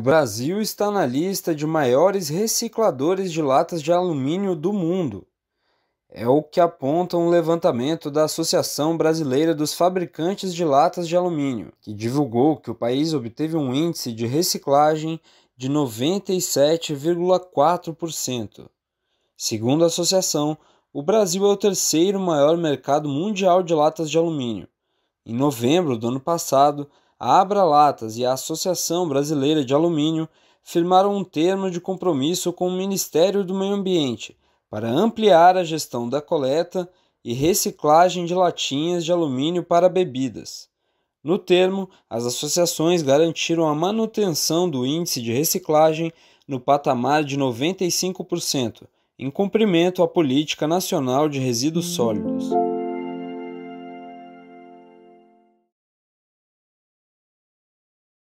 O Brasil está na lista de maiores recicladores de latas de alumínio do mundo. É o que aponta um levantamento da Associação Brasileira dos Fabricantes de Latas de Alumínio, que divulgou que o país obteve um índice de reciclagem de 97,4%. Segundo a associação, o Brasil é o terceiro maior mercado mundial de latas de alumínio. Em novembro do ano passado, a Abra Latas e a Associação Brasileira de Alumínio firmaram um termo de compromisso com o Ministério do Meio Ambiente para ampliar a gestão da coleta e reciclagem de latinhas de alumínio para bebidas. No termo, as associações garantiram a manutenção do índice de reciclagem no patamar de 95%, em cumprimento à Política Nacional de Resíduos Sólidos.